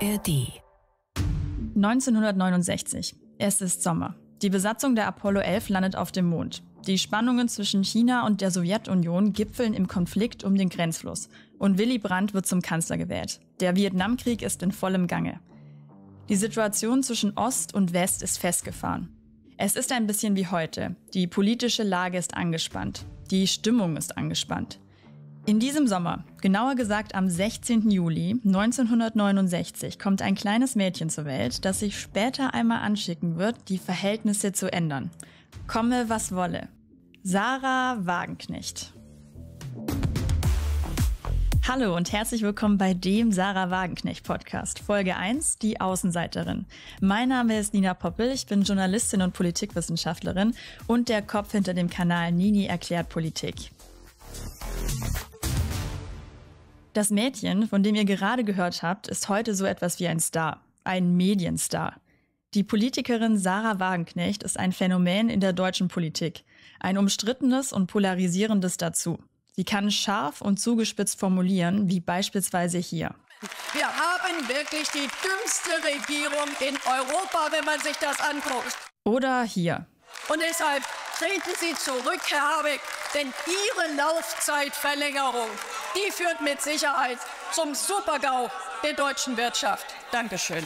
ARD 1969. Es ist Sommer. Die Besatzung der Apollo 11 landet auf dem Mond. Die Spannungen zwischen China und der Sowjetunion gipfeln im Konflikt um den Grenzfluss. Und Willy Brandt wird zum Kanzler gewählt. Der Vietnamkrieg ist in vollem Gange. Die Situation zwischen Ost und West ist festgefahren. Es ist ein bisschen wie heute. Die politische Lage ist angespannt. Die Stimmung ist angespannt. In diesem Sommer, genauer gesagt am 16. Juli 1969, kommt ein kleines Mädchen zur Welt, das sich später einmal anschicken wird, die Verhältnisse zu ändern. Komme, was wolle. Sarah Wagenknecht. Hallo und herzlich willkommen bei dem Sarah Wagenknecht Podcast, Folge 1, die Außenseiterin. Mein Name ist Nina Poppel, ich bin Journalistin und Politikwissenschaftlerin und der Kopf hinter dem Kanal Nini erklärt Politik. Das Mädchen, von dem ihr gerade gehört habt, ist heute so etwas wie ein Star, ein Medienstar. Die Politikerin Sarah Wagenknecht ist ein Phänomen in der deutschen Politik, ein umstrittenes und polarisierendes dazu. Sie kann scharf und zugespitzt formulieren, wie beispielsweise hier. Wir haben wirklich die dümmste Regierung in Europa, wenn man sich das anguckt. Oder hier. Und deshalb treten Sie zurück, Herr Habeck, denn Ihre Laufzeitverlängerung die führt mit Sicherheit zum Supergau der deutschen Wirtschaft. Dankeschön.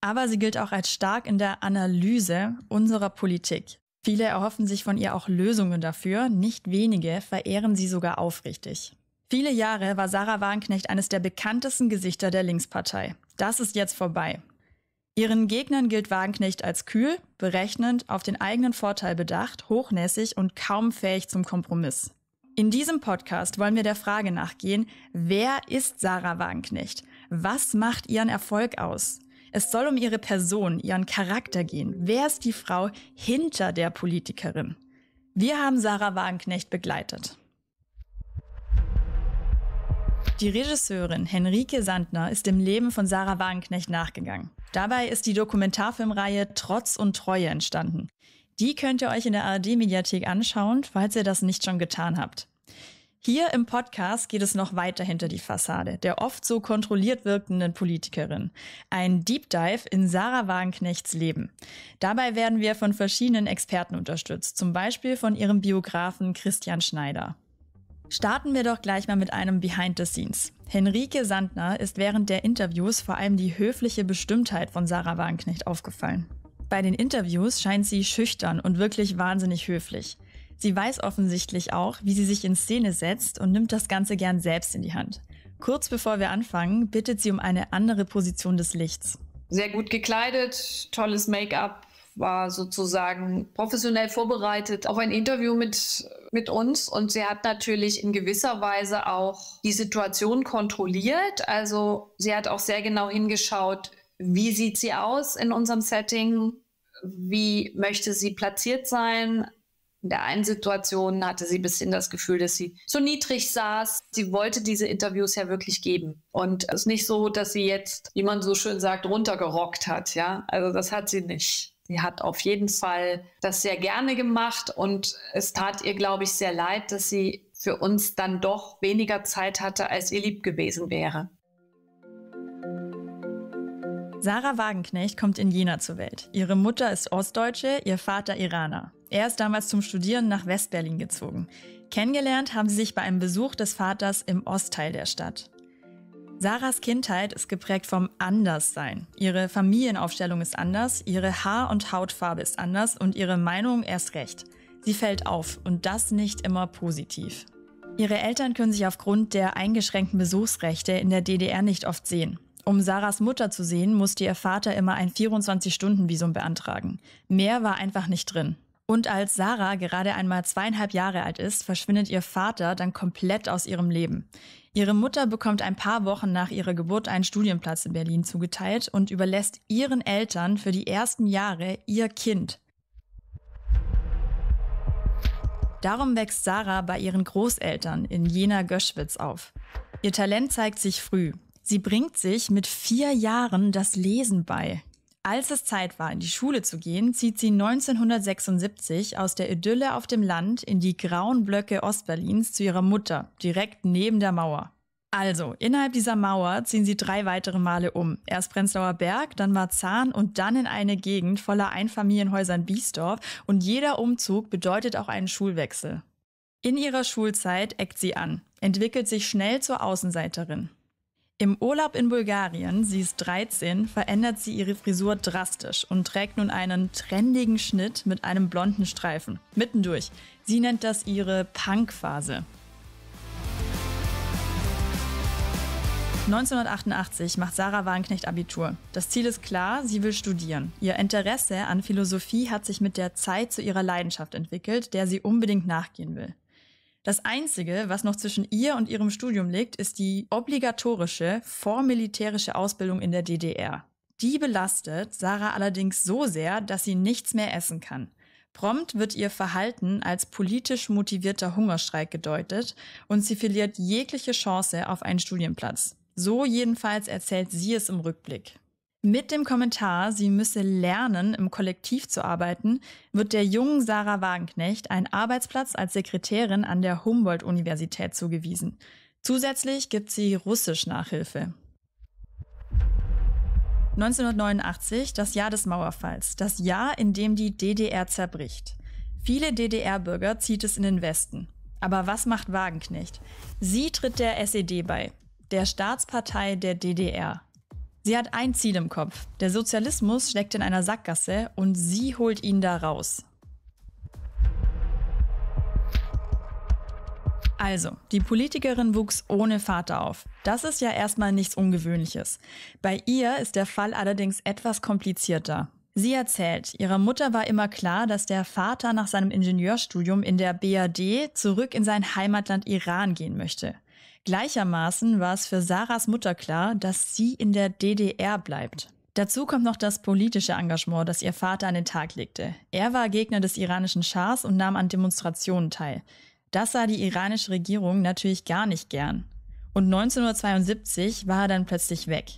Aber sie gilt auch als stark in der Analyse unserer Politik. Viele erhoffen sich von ihr auch Lösungen dafür, nicht wenige verehren sie sogar aufrichtig. Viele Jahre war Sarah Wagenknecht eines der bekanntesten Gesichter der Linkspartei. Das ist jetzt vorbei. Ihren Gegnern gilt Wagenknecht als kühl, berechnend, auf den eigenen Vorteil bedacht, hochnäsig und kaum fähig zum Kompromiss. In diesem Podcast wollen wir der Frage nachgehen, wer ist Sarah Wagenknecht? Was macht ihren Erfolg aus? Es soll um ihre Person, ihren Charakter gehen. Wer ist die Frau hinter der Politikerin? Wir haben Sarah Wagenknecht begleitet. Die Regisseurin Henrike Sandner ist dem Leben von Sarah Wagenknecht nachgegangen. Dabei ist die Dokumentarfilmreihe Trotz und Treue entstanden. Die könnt ihr euch in der ARD-Mediathek anschauen, falls ihr das nicht schon getan habt. Hier im Podcast geht es noch weiter hinter die Fassade der oft so kontrolliert wirkenden Politikerin. Ein Deep Dive in Sarah Wagenknechts Leben. Dabei werden wir von verschiedenen Experten unterstützt, zum Beispiel von ihrem Biografen Christian Schneider. Starten wir doch gleich mal mit einem Behind the Scenes. Henrike Sandner ist während der Interviews vor allem die höfliche Bestimmtheit von Sarah Wagenknecht aufgefallen bei den Interviews scheint sie schüchtern und wirklich wahnsinnig höflich. Sie weiß offensichtlich auch, wie sie sich in Szene setzt und nimmt das Ganze gern selbst in die Hand. Kurz bevor wir anfangen, bittet sie um eine andere Position des Lichts. Sehr gut gekleidet, tolles Make-up, war sozusagen professionell vorbereitet auf ein Interview mit, mit uns und sie hat natürlich in gewisser Weise auch die Situation kontrolliert. Also sie hat auch sehr genau hingeschaut, wie sieht sie aus in unserem Setting, wie möchte sie platziert sein. In der einen Situation hatte sie ein bisschen das Gefühl, dass sie zu niedrig saß. Sie wollte diese Interviews ja wirklich geben. Und es ist nicht so, dass sie jetzt, wie man so schön sagt, runtergerockt hat. Ja, also das hat sie nicht. Sie hat auf jeden Fall das sehr gerne gemacht und es tat ihr, glaube ich, sehr leid, dass sie für uns dann doch weniger Zeit hatte, als ihr lieb gewesen wäre. Sarah Wagenknecht kommt in Jena zur Welt. Ihre Mutter ist Ostdeutsche, ihr Vater Iraner. Er ist damals zum Studieren nach Westberlin gezogen. Kennengelernt haben sie sich bei einem Besuch des Vaters im Ostteil der Stadt. Sarahs Kindheit ist geprägt vom Anderssein. Ihre Familienaufstellung ist anders, ihre Haar- und Hautfarbe ist anders und ihre Meinung erst recht. Sie fällt auf und das nicht immer positiv. Ihre Eltern können sich aufgrund der eingeschränkten Besuchsrechte in der DDR nicht oft sehen. Um Sarahs Mutter zu sehen, musste ihr Vater immer ein 24-Stunden-Visum beantragen. Mehr war einfach nicht drin. Und als Sarah gerade einmal zweieinhalb Jahre alt ist, verschwindet ihr Vater dann komplett aus ihrem Leben. Ihre Mutter bekommt ein paar Wochen nach ihrer Geburt einen Studienplatz in Berlin zugeteilt und überlässt ihren Eltern für die ersten Jahre ihr Kind. Darum wächst Sarah bei ihren Großeltern in Jena-Göschwitz auf. Ihr Talent zeigt sich früh. Sie bringt sich mit vier Jahren das Lesen bei. Als es Zeit war, in die Schule zu gehen, zieht sie 1976 aus der Idylle auf dem Land in die grauen Blöcke Ostberlins zu ihrer Mutter, direkt neben der Mauer. Also, innerhalb dieser Mauer ziehen sie drei weitere Male um. Erst Prenzlauer Berg, dann Marzahn und dann in eine Gegend voller Einfamilienhäusern Biesdorf und jeder Umzug bedeutet auch einen Schulwechsel. In ihrer Schulzeit eckt sie an, entwickelt sich schnell zur Außenseiterin. Im Urlaub in Bulgarien, sie ist 13, verändert sie ihre Frisur drastisch und trägt nun einen trendigen Schnitt mit einem blonden Streifen. Mittendurch. Sie nennt das ihre Punk-Phase. 1988 macht Sarah Wagenknecht Abitur. Das Ziel ist klar, sie will studieren. Ihr Interesse an Philosophie hat sich mit der Zeit zu ihrer Leidenschaft entwickelt, der sie unbedingt nachgehen will. Das Einzige, was noch zwischen ihr und ihrem Studium liegt, ist die obligatorische vormilitärische Ausbildung in der DDR. Die belastet Sarah allerdings so sehr, dass sie nichts mehr essen kann. Prompt wird ihr Verhalten als politisch motivierter Hungerstreik gedeutet und sie verliert jegliche Chance auf einen Studienplatz. So jedenfalls erzählt sie es im Rückblick. Mit dem Kommentar, sie müsse lernen, im Kollektiv zu arbeiten, wird der jungen Sarah Wagenknecht einen Arbeitsplatz als Sekretärin an der Humboldt-Universität zugewiesen. Zusätzlich gibt sie Russisch Nachhilfe. 1989, das Jahr des Mauerfalls, das Jahr, in dem die DDR zerbricht. Viele DDR-Bürger zieht es in den Westen. Aber was macht Wagenknecht? Sie tritt der SED bei, der Staatspartei der DDR. Sie hat ein Ziel im Kopf. Der Sozialismus steckt in einer Sackgasse und sie holt ihn da raus. Also, die Politikerin wuchs ohne Vater auf. Das ist ja erstmal nichts Ungewöhnliches. Bei ihr ist der Fall allerdings etwas komplizierter. Sie erzählt, ihrer Mutter war immer klar, dass der Vater nach seinem Ingenieurstudium in der BAD zurück in sein Heimatland Iran gehen möchte. Gleichermaßen war es für Sarahs Mutter klar, dass sie in der DDR bleibt. Dazu kommt noch das politische Engagement, das ihr Vater an den Tag legte. Er war Gegner des iranischen Schahs und nahm an Demonstrationen teil. Das sah die iranische Regierung natürlich gar nicht gern. Und 1972 war er dann plötzlich weg.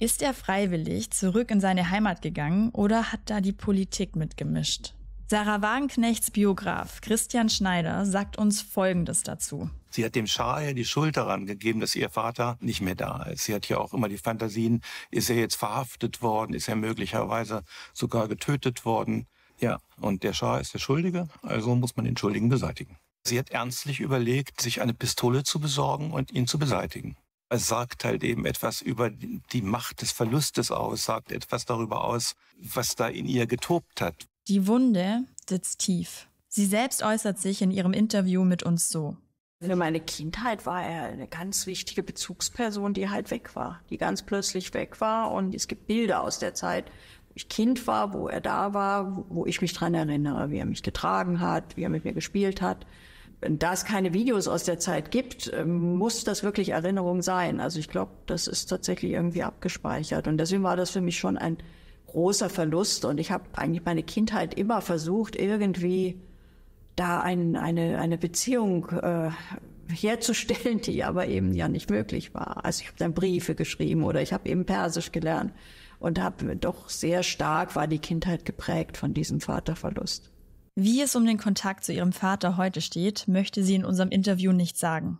Ist er freiwillig zurück in seine Heimat gegangen oder hat da die Politik mitgemischt? Sarah Wagenknechts Biograf Christian Schneider sagt uns Folgendes dazu. Sie hat dem Schah ja die Schuld daran gegeben, dass ihr Vater nicht mehr da ist. Sie hat ja auch immer die Fantasien, ist er jetzt verhaftet worden, ist er möglicherweise sogar getötet worden. Ja, und der Schah ist der Schuldige, also muss man den Schuldigen beseitigen. Sie hat ernstlich überlegt, sich eine Pistole zu besorgen und ihn zu beseitigen. Es sagt halt eben etwas über die Macht des Verlustes aus, sagt etwas darüber aus, was da in ihr getobt hat. Die Wunde sitzt tief. Sie selbst äußert sich in ihrem Interview mit uns so. In meiner Kindheit war er eine ganz wichtige Bezugsperson, die halt weg war, die ganz plötzlich weg war. Und es gibt Bilder aus der Zeit, wo ich Kind war, wo er da war, wo ich mich dran erinnere, wie er mich getragen hat, wie er mit mir gespielt hat. Und da es keine Videos aus der Zeit gibt, ähm, muss das wirklich Erinnerung sein. Also ich glaube, das ist tatsächlich irgendwie abgespeichert. Und deswegen war das für mich schon ein großer Verlust. Und ich habe eigentlich meine Kindheit immer versucht, irgendwie da ein, eine, eine Beziehung äh, herzustellen, die aber eben ja nicht möglich war. Also ich habe dann Briefe geschrieben oder ich habe eben Persisch gelernt und habe doch sehr stark war die Kindheit geprägt von diesem Vaterverlust. Wie es um den Kontakt zu ihrem Vater heute steht, möchte sie in unserem Interview nicht sagen.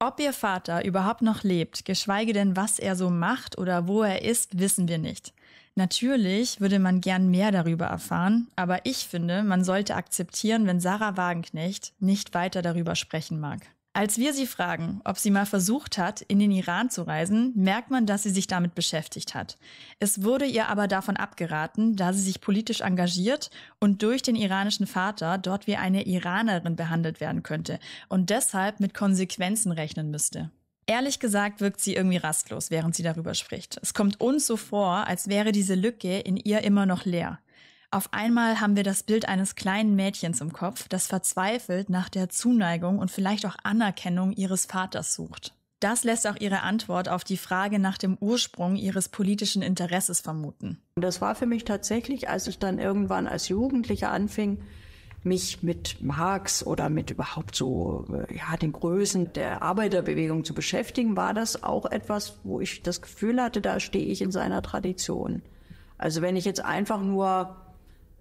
Ob ihr Vater überhaupt noch lebt, geschweige denn was er so macht oder wo er ist, wissen wir nicht. Natürlich würde man gern mehr darüber erfahren, aber ich finde, man sollte akzeptieren, wenn Sarah Wagenknecht nicht weiter darüber sprechen mag. Als wir sie fragen, ob sie mal versucht hat, in den Iran zu reisen, merkt man, dass sie sich damit beschäftigt hat. Es wurde ihr aber davon abgeraten, da sie sich politisch engagiert und durch den iranischen Vater dort wie eine Iranerin behandelt werden könnte und deshalb mit Konsequenzen rechnen müsste. Ehrlich gesagt wirkt sie irgendwie rastlos, während sie darüber spricht. Es kommt uns so vor, als wäre diese Lücke in ihr immer noch leer. Auf einmal haben wir das Bild eines kleinen Mädchens im Kopf, das verzweifelt nach der Zuneigung und vielleicht auch Anerkennung ihres Vaters sucht. Das lässt auch ihre Antwort auf die Frage nach dem Ursprung ihres politischen Interesses vermuten. Das war für mich tatsächlich, als ich dann irgendwann als Jugendlicher anfing, mich mit Marx oder mit überhaupt so äh, ja, den Größen der Arbeiterbewegung zu beschäftigen, war das auch etwas, wo ich das Gefühl hatte, da stehe ich in seiner Tradition. Also wenn ich jetzt einfach nur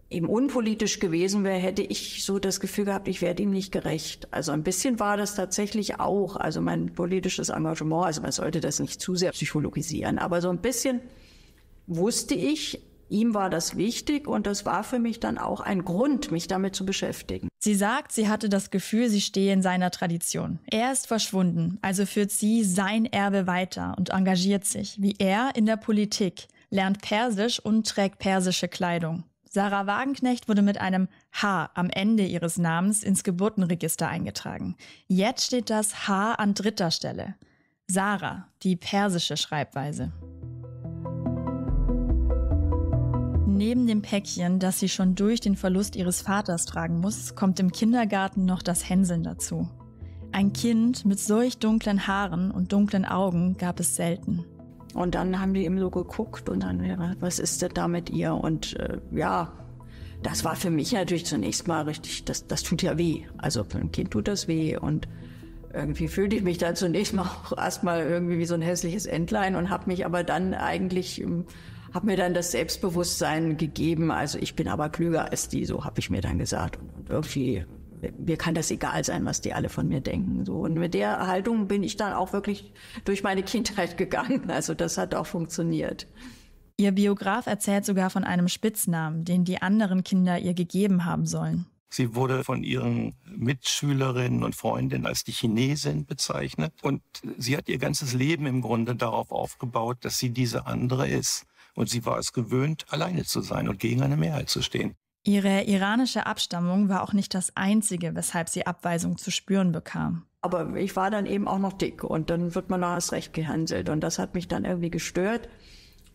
eben unpolitisch gewesen wäre, hätte ich so das Gefühl gehabt, ich werde ihm nicht gerecht. Also ein bisschen war das tatsächlich auch, also mein politisches Engagement, also man sollte das nicht zu sehr psychologisieren, aber so ein bisschen wusste ich, Ihm war das wichtig und das war für mich dann auch ein Grund, mich damit zu beschäftigen. Sie sagt, sie hatte das Gefühl, sie stehe in seiner Tradition. Er ist verschwunden, also führt sie sein Erbe weiter und engagiert sich, wie er, in der Politik, lernt Persisch und trägt persische Kleidung. Sarah Wagenknecht wurde mit einem H am Ende ihres Namens ins Geburtenregister eingetragen. Jetzt steht das H an dritter Stelle. Sarah, die persische Schreibweise. Neben dem Päckchen, das sie schon durch den Verlust ihres Vaters tragen muss, kommt im Kindergarten noch das Hänseln dazu. Ein Kind mit solch dunklen Haaren und dunklen Augen gab es selten. Und dann haben die eben so geguckt und dann, was ist denn da mit ihr? Und äh, ja, das war für mich natürlich zunächst mal richtig, das, das tut ja weh. Also für ein Kind tut das weh und irgendwie fühlte ich mich da zunächst mal auch erstmal irgendwie wie so ein hässliches Entlein und habe mich aber dann eigentlich ähm, habe mir dann das Selbstbewusstsein gegeben, also ich bin aber klüger als die, so habe ich mir dann gesagt. Und, irgendwie, mir kann das egal sein, was die alle von mir denken. So. Und mit der Haltung bin ich dann auch wirklich durch meine Kindheit gegangen. Also das hat auch funktioniert. Ihr Biograf erzählt sogar von einem Spitznamen, den die anderen Kinder ihr gegeben haben sollen. Sie wurde von ihren Mitschülerinnen und Freundinnen als die Chinesin bezeichnet. Und sie hat ihr ganzes Leben im Grunde darauf aufgebaut, dass sie diese andere ist. Und sie war es gewöhnt, alleine zu sein und gegen eine Mehrheit zu stehen. Ihre iranische Abstammung war auch nicht das Einzige, weshalb sie Abweisung zu spüren bekam. Aber ich war dann eben auch noch dick und dann wird man noch erst recht gehänselt. Und das hat mich dann irgendwie gestört.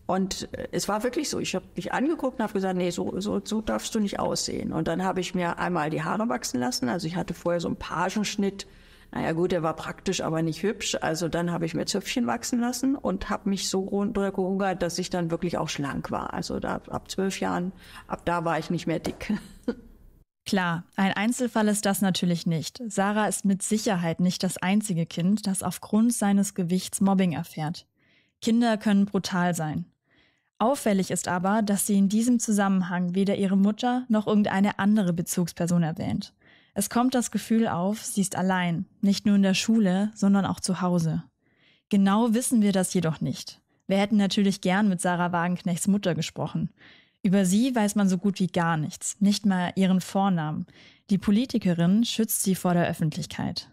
Und äh, es war wirklich so. Ich habe mich angeguckt und habe gesagt, nee, so, so, so darfst du nicht aussehen. Und dann habe ich mir einmal die Haare wachsen lassen. Also ich hatte vorher so einen Pagenschnitt naja gut, er war praktisch, aber nicht hübsch. Also dann habe ich mir Zöpfchen wachsen lassen und habe mich so runtergehungert, dass ich dann wirklich auch schlank war. Also da, ab zwölf Jahren, ab da war ich nicht mehr dick. Klar, ein Einzelfall ist das natürlich nicht. Sarah ist mit Sicherheit nicht das einzige Kind, das aufgrund seines Gewichts Mobbing erfährt. Kinder können brutal sein. Auffällig ist aber, dass sie in diesem Zusammenhang weder ihre Mutter noch irgendeine andere Bezugsperson erwähnt. Es kommt das Gefühl auf, sie ist allein, nicht nur in der Schule, sondern auch zu Hause. Genau wissen wir das jedoch nicht. Wir hätten natürlich gern mit Sarah Wagenknechts Mutter gesprochen. Über sie weiß man so gut wie gar nichts, nicht mal ihren Vornamen. Die Politikerin schützt sie vor der Öffentlichkeit.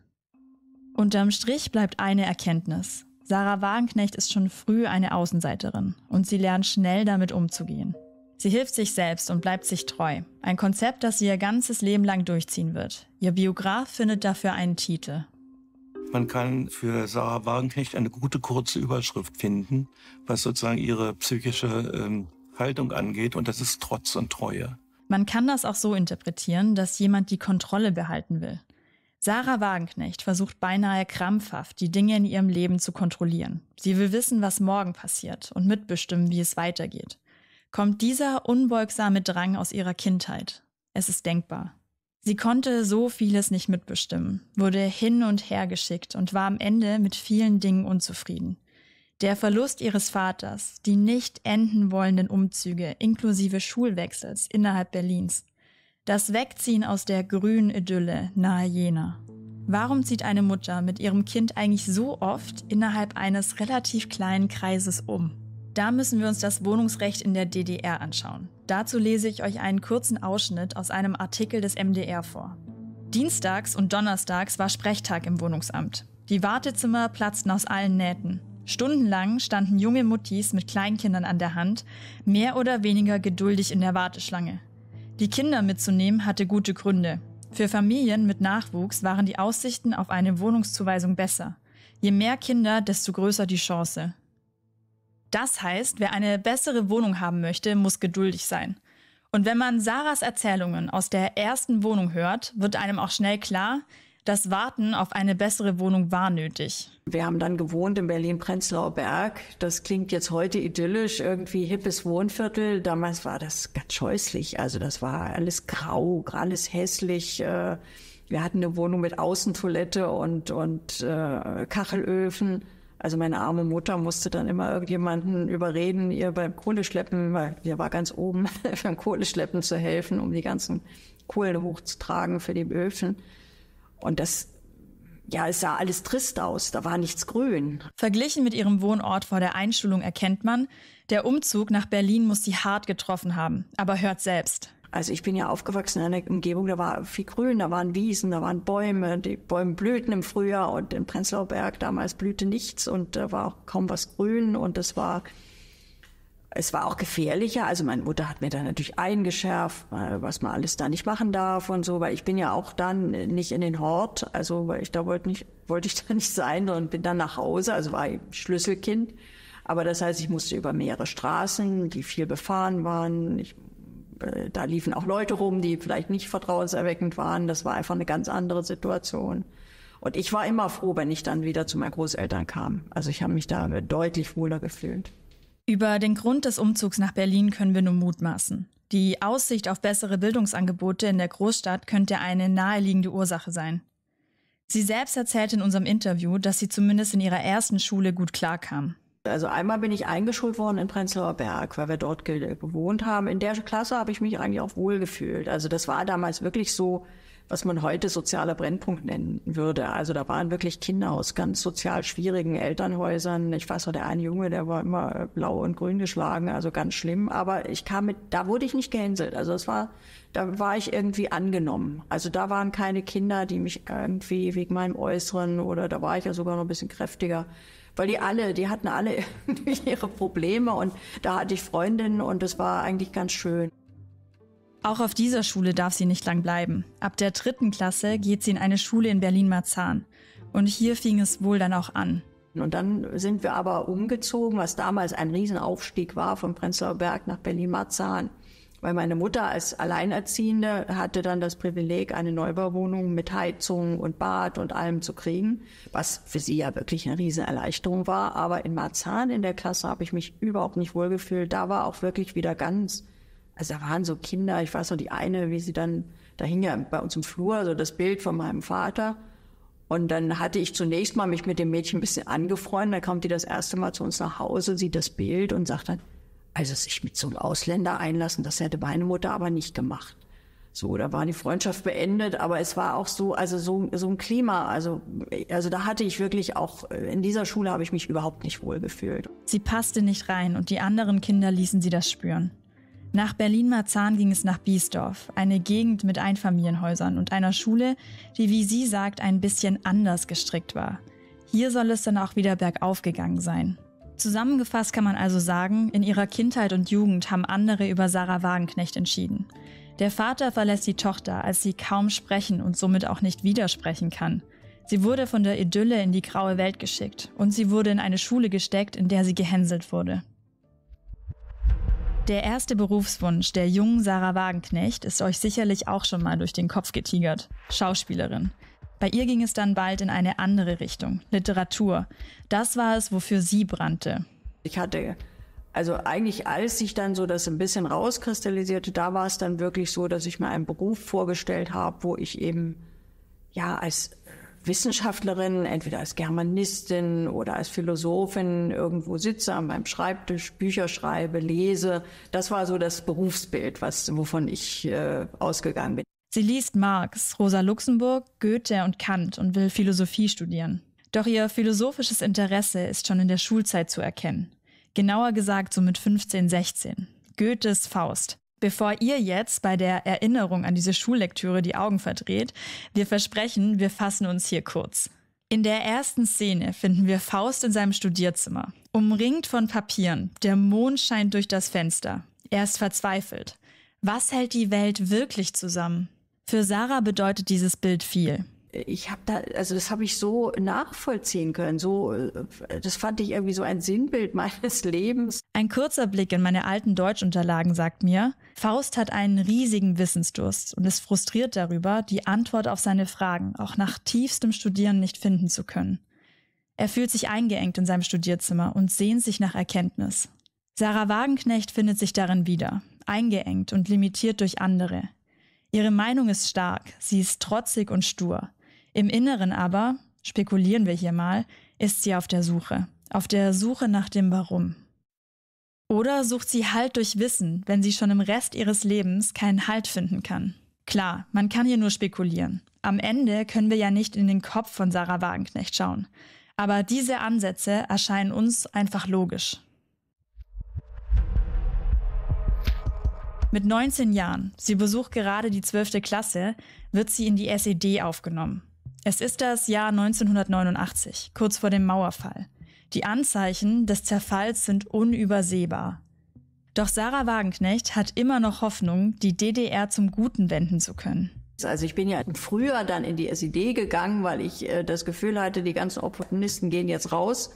Unterm Strich bleibt eine Erkenntnis. Sarah Wagenknecht ist schon früh eine Außenseiterin und sie lernt schnell damit umzugehen. Sie hilft sich selbst und bleibt sich treu. Ein Konzept, das sie ihr ganzes Leben lang durchziehen wird. Ihr Biograf findet dafür einen Titel. Man kann für Sarah Wagenknecht eine gute kurze Überschrift finden, was sozusagen ihre psychische ähm, Haltung angeht, und das ist Trotz und Treue. Man kann das auch so interpretieren, dass jemand die Kontrolle behalten will. Sarah Wagenknecht versucht beinahe krampfhaft, die Dinge in ihrem Leben zu kontrollieren. Sie will wissen, was morgen passiert und mitbestimmen, wie es weitergeht kommt dieser unbeugsame Drang aus ihrer Kindheit. Es ist denkbar. Sie konnte so vieles nicht mitbestimmen, wurde hin und her geschickt und war am Ende mit vielen Dingen unzufrieden. Der Verlust ihres Vaters, die nicht enden wollenden Umzüge inklusive Schulwechsels innerhalb Berlins, das Wegziehen aus der grünen Idylle nahe Jena. Warum zieht eine Mutter mit ihrem Kind eigentlich so oft innerhalb eines relativ kleinen Kreises um? Da müssen wir uns das Wohnungsrecht in der DDR anschauen. Dazu lese ich euch einen kurzen Ausschnitt aus einem Artikel des MDR vor. Dienstags und Donnerstags war Sprechtag im Wohnungsamt. Die Wartezimmer platzten aus allen Nähten. Stundenlang standen junge Muttis mit Kleinkindern an der Hand, mehr oder weniger geduldig in der Warteschlange. Die Kinder mitzunehmen hatte gute Gründe. Für Familien mit Nachwuchs waren die Aussichten auf eine Wohnungszuweisung besser. Je mehr Kinder, desto größer die Chance. Das heißt, wer eine bessere Wohnung haben möchte, muss geduldig sein. Und wenn man Sarahs Erzählungen aus der ersten Wohnung hört, wird einem auch schnell klar, das Warten auf eine bessere Wohnung war nötig. Wir haben dann gewohnt in Berlin-Prenzlauer Berg. Das klingt jetzt heute idyllisch, irgendwie hippes Wohnviertel. Damals war das ganz scheußlich. Also das war alles grau, alles hässlich. Äh, wir hatten eine Wohnung mit Außentoilette und, und äh, Kachelöfen. Also meine arme Mutter musste dann immer irgendjemanden überreden, ihr beim Kohleschleppen, weil sie war ganz oben, beim Kohleschleppen zu helfen, um die ganzen Kohlen hochzutragen für die Öfen. Und das, ja, es sah alles trist aus, da war nichts grün. Verglichen mit ihrem Wohnort vor der Einschulung erkennt man, der Umzug nach Berlin muss sie hart getroffen haben, aber hört selbst. Also ich bin ja aufgewachsen in einer Umgebung, da war viel Grün, da waren Wiesen, da waren Bäume, die Bäume blühten im Frühjahr und in Prenzlauer Berg damals blühte nichts und da war auch kaum was grün und das war es war auch gefährlicher. Also meine Mutter hat mir da natürlich eingeschärft, äh, was man alles da nicht machen darf und so, weil ich bin ja auch dann nicht in den Hort, also weil ich da wollte nicht, wollte ich da nicht sein und bin dann nach Hause, also war ich Schlüsselkind. Aber das heißt, ich musste über mehrere Straßen, die viel befahren waren. Ich äh, da liefen auch Leute rum, die vielleicht nicht vertrauenserweckend waren. Das war einfach eine ganz andere Situation. Und ich war immer froh, wenn ich dann wieder zu meinen Großeltern kam. Also ich habe mich da deutlich wohler gefühlt. Über den Grund des Umzugs nach Berlin können wir nur mutmaßen. Die Aussicht auf bessere Bildungsangebote in der Großstadt könnte eine naheliegende Ursache sein. Sie selbst erzählte in unserem Interview, dass sie zumindest in ihrer ersten Schule gut klarkam. Also einmal bin ich eingeschult worden in Prenzlauer Berg, weil wir dort gewohnt haben. In der Klasse habe ich mich eigentlich auch wohl gefühlt. Also das war damals wirklich so, was man heute sozialer Brennpunkt nennen würde. Also da waren wirklich Kinder aus ganz sozial schwierigen Elternhäusern. Ich weiß noch, der eine Junge, der war immer äh, blau und grün geschlagen, also ganz schlimm. Aber ich kam mit, da wurde ich nicht gehänselt. Also das war, da war ich irgendwie angenommen. Also da waren keine Kinder, die mich irgendwie wegen meinem Äußeren oder da war ich ja sogar noch ein bisschen kräftiger weil die alle, die hatten alle ihre Probleme und da hatte ich Freundinnen und es war eigentlich ganz schön. Auch auf dieser Schule darf sie nicht lang bleiben. Ab der dritten Klasse geht sie in eine Schule in Berlin-Marzahn. Und hier fing es wohl dann auch an. Und dann sind wir aber umgezogen, was damals ein Riesenaufstieg war, vom Prenzlauer Berg nach Berlin-Marzahn. Weil meine Mutter als Alleinerziehende hatte dann das Privileg, eine Neubauwohnung mit Heizung und Bad und allem zu kriegen, was für sie ja wirklich eine riesen Erleichterung war. Aber in Marzahn in der Klasse habe ich mich überhaupt nicht wohlgefühlt. Da war auch wirklich wieder ganz, also da waren so Kinder, ich weiß noch die eine, wie sie dann, da hing ja bei uns im Flur so das Bild von meinem Vater. Und dann hatte ich zunächst mal mich mit dem Mädchen ein bisschen angefreundet. Da kommt die das erste Mal zu uns nach Hause, sieht das Bild und sagt dann, also sich mit so einem Ausländer einlassen, das hätte meine Mutter aber nicht gemacht. So, da war die Freundschaft beendet, aber es war auch so, also so, so ein Klima. Also, also da hatte ich wirklich auch, in dieser Schule habe ich mich überhaupt nicht wohl gefühlt. Sie passte nicht rein und die anderen Kinder ließen sie das spüren. Nach Berlin-Marzahn ging es nach Biesdorf, eine Gegend mit Einfamilienhäusern und einer Schule, die, wie sie sagt, ein bisschen anders gestrickt war. Hier soll es dann auch wieder bergauf gegangen sein. Zusammengefasst kann man also sagen, in ihrer Kindheit und Jugend haben andere über Sarah Wagenknecht entschieden. Der Vater verlässt die Tochter, als sie kaum sprechen und somit auch nicht widersprechen kann. Sie wurde von der Idylle in die graue Welt geschickt und sie wurde in eine Schule gesteckt, in der sie gehänselt wurde. Der erste Berufswunsch der jungen Sarah Wagenknecht ist euch sicherlich auch schon mal durch den Kopf getigert. Schauspielerin. Bei ihr ging es dann bald in eine andere Richtung, Literatur. Das war es, wofür sie brannte. Ich hatte, also eigentlich als sich dann so das ein bisschen rauskristallisierte, da war es dann wirklich so, dass ich mir einen Beruf vorgestellt habe, wo ich eben ja als Wissenschaftlerin, entweder als Germanistin oder als Philosophin irgendwo sitze an meinem Schreibtisch, Bücher schreibe, lese. Das war so das Berufsbild, was, wovon ich äh, ausgegangen bin. Sie liest Marx, Rosa Luxemburg, Goethe und Kant und will Philosophie studieren. Doch ihr philosophisches Interesse ist schon in der Schulzeit zu erkennen. Genauer gesagt so mit 15, 16. Goethes Faust. Bevor ihr jetzt bei der Erinnerung an diese Schullektüre die Augen verdreht, wir versprechen, wir fassen uns hier kurz. In der ersten Szene finden wir Faust in seinem Studierzimmer, umringt von Papieren. Der Mond scheint durch das Fenster. Er ist verzweifelt. Was hält die Welt wirklich zusammen? Für Sarah bedeutet dieses Bild viel. Ich habe da, also das habe ich so nachvollziehen können. So, äh, das fand ich irgendwie so ein Sinnbild meines Lebens. Ein kurzer Blick in meine alten Deutschunterlagen sagt mir, Faust hat einen riesigen Wissensdurst und ist frustriert darüber, die Antwort auf seine Fragen auch nach tiefstem Studieren nicht finden zu können. Er fühlt sich eingeengt in seinem Studierzimmer und sehnt sich nach Erkenntnis. Sarah Wagenknecht findet sich darin wieder, eingeengt und limitiert durch andere, Ihre Meinung ist stark, sie ist trotzig und stur. Im Inneren aber, spekulieren wir hier mal, ist sie auf der Suche. Auf der Suche nach dem Warum. Oder sucht sie Halt durch Wissen, wenn sie schon im Rest ihres Lebens keinen Halt finden kann. Klar, man kann hier nur spekulieren. Am Ende können wir ja nicht in den Kopf von Sarah Wagenknecht schauen. Aber diese Ansätze erscheinen uns einfach logisch. Mit 19 Jahren, sie besucht gerade die 12. Klasse, wird sie in die SED aufgenommen. Es ist das Jahr 1989, kurz vor dem Mauerfall. Die Anzeichen des Zerfalls sind unübersehbar. Doch Sarah Wagenknecht hat immer noch Hoffnung, die DDR zum Guten wenden zu können. Also ich bin ja früher dann in die SED gegangen, weil ich äh, das Gefühl hatte, die ganzen Opportunisten gehen jetzt raus.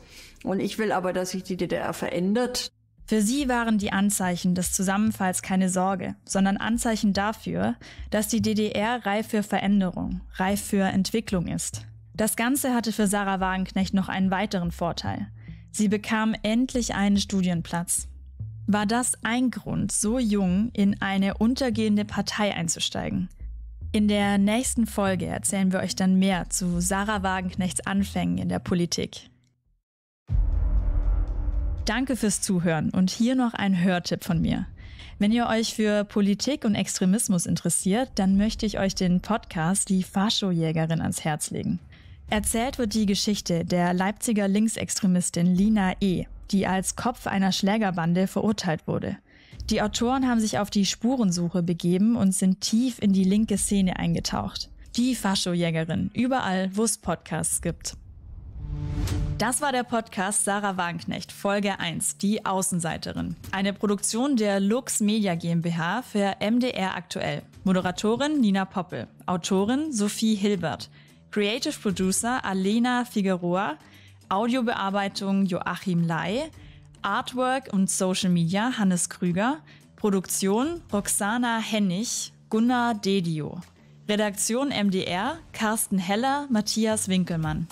Und ich will aber, dass sich die DDR verändert. Für sie waren die Anzeichen des Zusammenfalls keine Sorge, sondern Anzeichen dafür, dass die DDR reif für Veränderung, reif für Entwicklung ist. Das Ganze hatte für Sarah Wagenknecht noch einen weiteren Vorteil. Sie bekam endlich einen Studienplatz. War das ein Grund, so jung in eine untergehende Partei einzusteigen? In der nächsten Folge erzählen wir euch dann mehr zu Sarah Wagenknechts Anfängen in der Politik. Danke fürs Zuhören und hier noch ein Hörtipp von mir. Wenn ihr euch für Politik und Extremismus interessiert, dann möchte ich euch den Podcast Die Faschojägerin ans Herz legen. Erzählt wird die Geschichte der Leipziger Linksextremistin Lina E., die als Kopf einer Schlägerbande verurteilt wurde. Die Autoren haben sich auf die Spurensuche begeben und sind tief in die linke Szene eingetaucht. Die Faschojägerin, überall, wo es Podcasts gibt. Das war der Podcast Sarah Wagenknecht, Folge 1, die Außenseiterin. Eine Produktion der Lux Media GmbH für MDR aktuell. Moderatorin Nina Poppel, Autorin Sophie Hilbert, Creative Producer Alena Figueroa, Audiobearbeitung Joachim Lai, Artwork und Social Media Hannes Krüger, Produktion Roxana Hennig, Gunnar Dedio, Redaktion MDR Carsten Heller, Matthias Winkelmann.